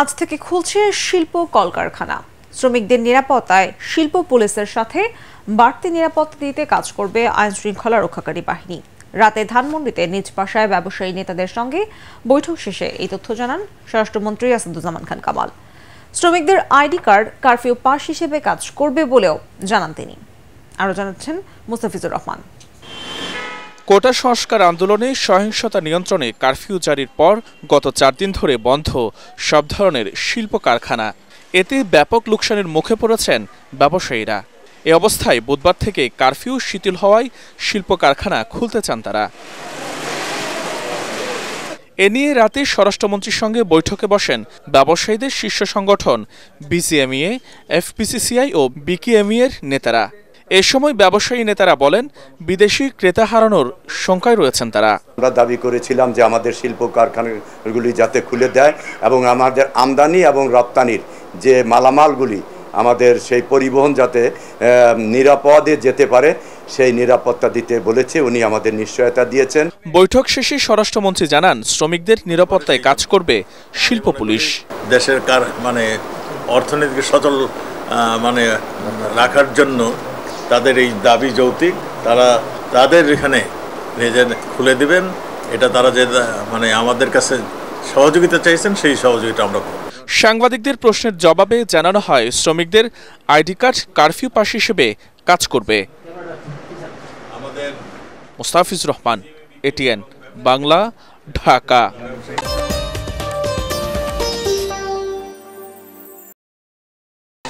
আজ থেকে খুলছে শিল্প কলকারখানা শ্রমিকদের নিরাপত্তায় শিল্প পুলিশের সাথে বাড়তি নিরাপত্তা দিতে কাজ করবে আইন শৃঙ্খলা রক্ষাকারী বাহিনী রাতে ধানমন্ডিতে নিজ বাসায় ব্যবসায়ী নেতাদের সঙ্গে বৈঠক শেষে এই তথ্য জানান স্বরাষ্ট্রমন্ত্রী আসাদুজ্জামান খান কামাল শ্রমিকদের আইডি কার্ড কারফিউ পাস হিসেবে কাজ করবে বলেও জানান তিনি আরও জানাচ্ছেন মুস্তাফিজুর রহমান কোটা সংস্কার আন্দোলনে সহিংসতা নিয়ন্ত্রণে কারফিউ জারির পর গত চার দিন ধরে বন্ধ সব ধরনের শিল্প কারখানা এতে ব্যাপক লোকসানের মুখে পড়েছেন ব্যবসায়ীরা এ অবস্থায় বুধবার থেকে কারফিউ শিথিল হওয়ায় শিল্প কারখানা খুলতে চান তারা এ নিয়ে রাতে স্বরাষ্ট্রমন্ত্রীর সঙ্গে বৈঠকে বসেন ব্যবসায়ীদের শীর্ষ সংগঠন বিসিএমইএ এফপিসিসিআই ও বিকেএমইএর নেতারা এ সময় ব্যবসায়ী নেতারা বলেন বিদেশি ক্রেতা হারানোর শঙ্কায় রয়েছেন তারা আমরা দাবি করেছিলাম যে আমাদের শিল্প কারখানাগুলি যাতে খুলে দেয় এবং আমাদের আমদানি এবং রপ্তানির যে মালামালগুলি আমাদের সেই পরিবহন যাতে নিরাপদে যেতে পারে সেই নিরাপত্তা দিতে বলেছে উনি আমাদের নিশ্চয়তা দিয়েছেন বৈঠক শেষে স্বরাষ্ট্রমন্ত্রী জানান শ্রমিকদের নিরাপত্তায় কাজ করবে শিল্প পুলিশ দেশের কার মানে অর্থনীতিকে সচল মানে রাখার জন্য তাদের এই দাবি যৌতিক তারা তাদের এখানে নিজে খুলে দিবেন এটা তারা যে মানে আমাদের কাছে সহযোগিতা চাইছেন সেই সহযোগিতা আমরা করব সাংবাদিকদের প্রশ্নের জবাবে জানানো হয় শ্রমিকদের আইডি কার্ড কারফিউ পাস হিসেবে কাজ করবে মোস্তাফিজ রহমান এটিএন বাংলা ঢাকা